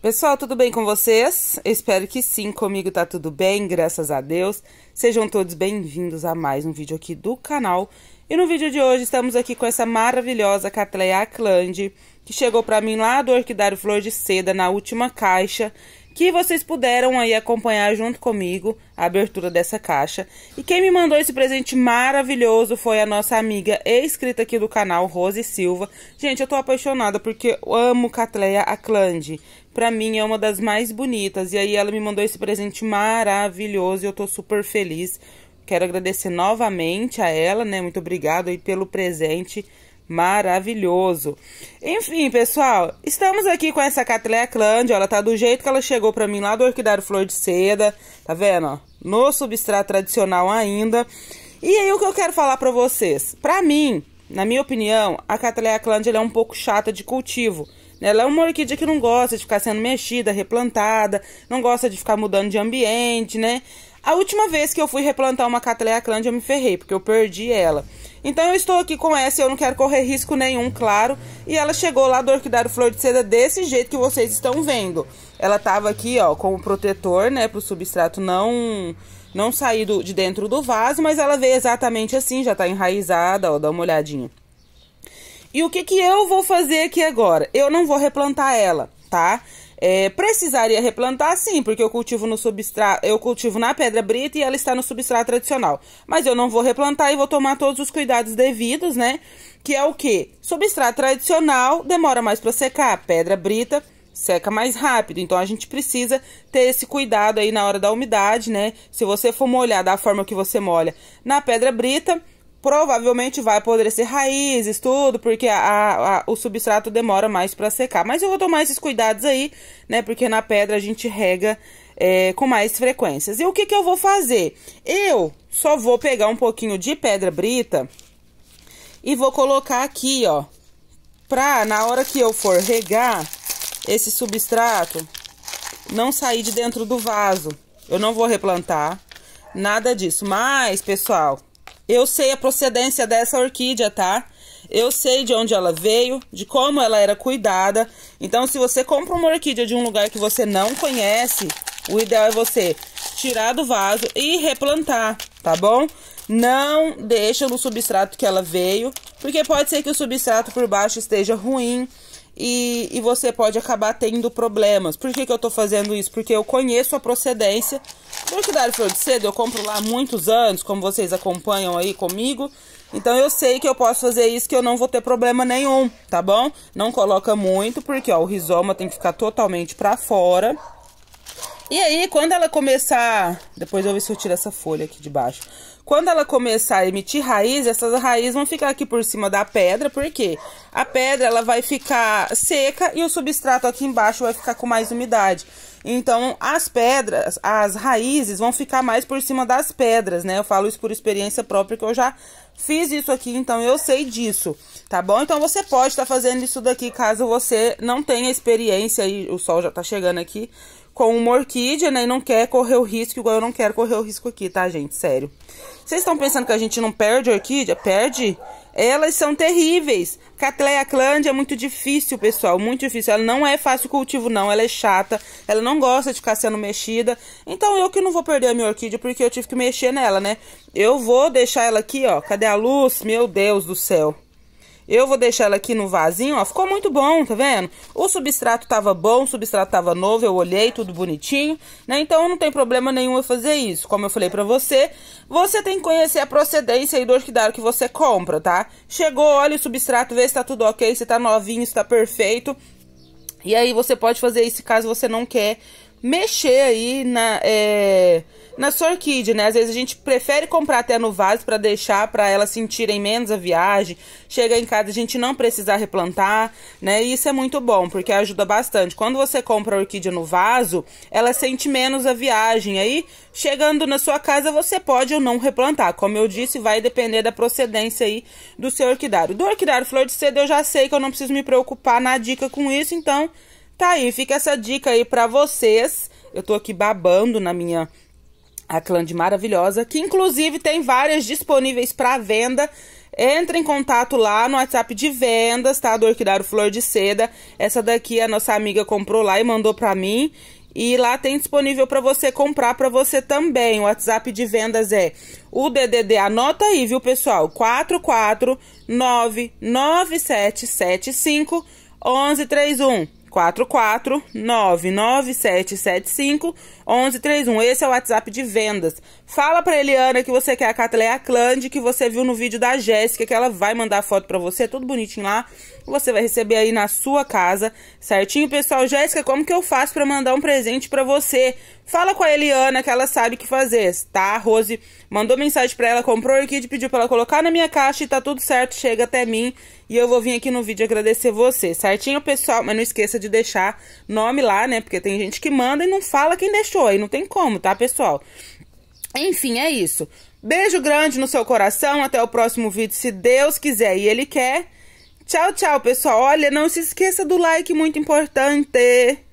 Pessoal, tudo bem com vocês? Eu espero que sim, comigo tá tudo bem, graças a Deus. Sejam todos bem-vindos a mais um vídeo aqui do canal. E no vídeo de hoje estamos aqui com essa maravilhosa Catleya Cland, que chegou para mim lá do Orquidário Flor de Seda, na última caixa que vocês puderam aí acompanhar junto comigo a abertura dessa caixa. E quem me mandou esse presente maravilhoso foi a nossa amiga e inscrita aqui do canal, Rose Silva. Gente, eu tô apaixonada porque eu amo Catleia Aclande. Pra mim é uma das mais bonitas. E aí ela me mandou esse presente maravilhoso e eu tô super feliz. Quero agradecer novamente a ela, né? Muito obrigada aí pelo presente maravilhoso. Enfim, pessoal, estamos aqui com essa Catleia Clândia, ela tá do jeito que ela chegou para mim lá do Orquidário Flor de Seda, tá vendo? No substrato tradicional ainda. E aí o que eu quero falar para vocês? Para mim, na minha opinião, a Catleia Clândia é um pouco chata de cultivo. Né? Ela é uma orquídea que não gosta de ficar sendo mexida, replantada, não gosta de ficar mudando de ambiente, né? A última vez que eu fui replantar uma Catleia Clândia, eu me ferrei, porque eu perdi ela. Então eu estou aqui com essa, eu não quero correr risco nenhum, claro. E ela chegou lá do Orquidário Flor de Seda desse jeito que vocês estão vendo. Ela tava aqui, ó, com o protetor, né, para o substrato não não sair do, de dentro do vaso, mas ela veio exatamente assim, já está enraizada, ó, dá uma olhadinha. E o que que eu vou fazer aqui agora? Eu não vou replantar ela, tá? É, precisaria replantar sim, porque eu cultivo no substrato, eu cultivo na pedra brita e ela está no substrato tradicional. Mas eu não vou replantar e vou tomar todos os cuidados devidos, né? Que é o que? Substrato tradicional demora mais para secar, pedra brita seca mais rápido. Então a gente precisa ter esse cuidado aí na hora da umidade, né? Se você for molhar da forma que você molha na pedra brita, provavelmente vai apodrecer raízes, tudo, porque a, a, o substrato demora mais para secar. Mas eu vou tomar esses cuidados aí, né? Porque na pedra a gente rega é, com mais frequências. E o que, que eu vou fazer? Eu só vou pegar um pouquinho de pedra brita e vou colocar aqui, ó, pra na hora que eu for regar esse substrato não sair de dentro do vaso. Eu não vou replantar, nada disso. Mas, pessoal, eu sei a procedência dessa orquídea, tá? Eu sei de onde ela veio, de como ela era cuidada. Então, se você compra uma orquídea de um lugar que você não conhece, o ideal é você tirar do vaso e replantar, tá bom? Não deixa no substrato que ela veio, porque pode ser que o substrato por baixo esteja ruim, e, e você pode acabar tendo problemas. Por que, que eu tô fazendo isso? Porque eu conheço a procedência do Flor de Cedo, eu compro lá há muitos anos, como vocês acompanham aí comigo. Então eu sei que eu posso fazer isso, que eu não vou ter problema nenhum, tá bom? Não coloca muito, porque ó, o rizoma tem que ficar totalmente pra fora. E aí, quando ela começar... Depois eu vou se eu tiro essa folha aqui de baixo. Quando ela começar a emitir raiz, essas raízes vão ficar aqui por cima da pedra, porque a pedra ela vai ficar seca e o substrato aqui embaixo vai ficar com mais umidade. Então, as pedras, as raízes vão ficar mais por cima das pedras, né? Eu falo isso por experiência própria, que eu já fiz isso aqui, então eu sei disso, tá bom? Então, você pode estar tá fazendo isso daqui caso você não tenha experiência e o sol já tá chegando aqui com uma orquídea, né? E não quer correr o risco, igual eu não quero correr o risco aqui, tá, gente? Sério. Vocês estão pensando que a gente não perde orquídea? Perde. Elas são terríveis. Catleia clândia é muito difícil, pessoal. Muito difícil. Ela não é fácil cultivo, não. Ela é chata. Ela não gosta de ficar sendo mexida. Então, eu que não vou perder a minha orquídea, porque eu tive que mexer nela, né? Eu vou deixar ela aqui, ó. Cadê a luz? Meu Deus do céu. Eu vou deixar ela aqui no vasinho, ó. Ficou muito bom, tá vendo? O substrato tava bom, o substrato tava novo, eu olhei, tudo bonitinho, né? Então não tem problema nenhum eu fazer isso. Como eu falei pra você, você tem que conhecer a procedência aí do orquidário que você compra, tá? Chegou, olha o substrato, vê se tá tudo ok, se tá novinho, se tá perfeito. E aí você pode fazer isso caso você não quer mexer aí na, é, na sua orquídea, né? Às vezes a gente prefere comprar até no vaso para deixar para elas sentirem menos a viagem. Chega em casa a gente não precisar replantar, né? E isso é muito bom, porque ajuda bastante. Quando você compra a orquídea no vaso, ela sente menos a viagem. Aí, chegando na sua casa, você pode ou não replantar. Como eu disse, vai depender da procedência aí do seu orquidário. Do orquidário flor de seda eu já sei que eu não preciso me preocupar na dica com isso, então Tá aí, fica essa dica aí para vocês. Eu tô aqui babando na minha Aclande maravilhosa, que inclusive tem várias disponíveis para venda. Entre em contato lá no WhatsApp de vendas, tá? Do Orquidário Flor de Seda. Essa daqui a nossa amiga comprou lá e mandou para mim. E lá tem disponível para você comprar para você também. O WhatsApp de vendas é o DDD. Anota aí, viu, pessoal? 4499775 44997751131. Esse é o WhatsApp de vendas. Fala pra Eliana que você quer a Catleia é Clande, que você viu no vídeo da Jéssica, que ela vai mandar foto pra você, tudo bonitinho lá. Você vai receber aí na sua casa, certinho? Pessoal, Jéssica, como que eu faço pra mandar um presente pra você? Fala com a Eliana que ela sabe o que fazer, tá? Rose Mandou mensagem para ela, comprou o orquídea, pediu para ela colocar na minha caixa e tá tudo certo, chega até mim e eu vou vir aqui no vídeo agradecer você, certinho, pessoal? Mas não esqueça de deixar nome lá, né? Porque tem gente que manda e não fala quem deixou, aí não tem como, tá, pessoal? Enfim, é isso. Beijo grande no seu coração, até o próximo vídeo, se Deus quiser e Ele quer. Tchau, tchau, pessoal. Olha, não se esqueça do like, muito importante.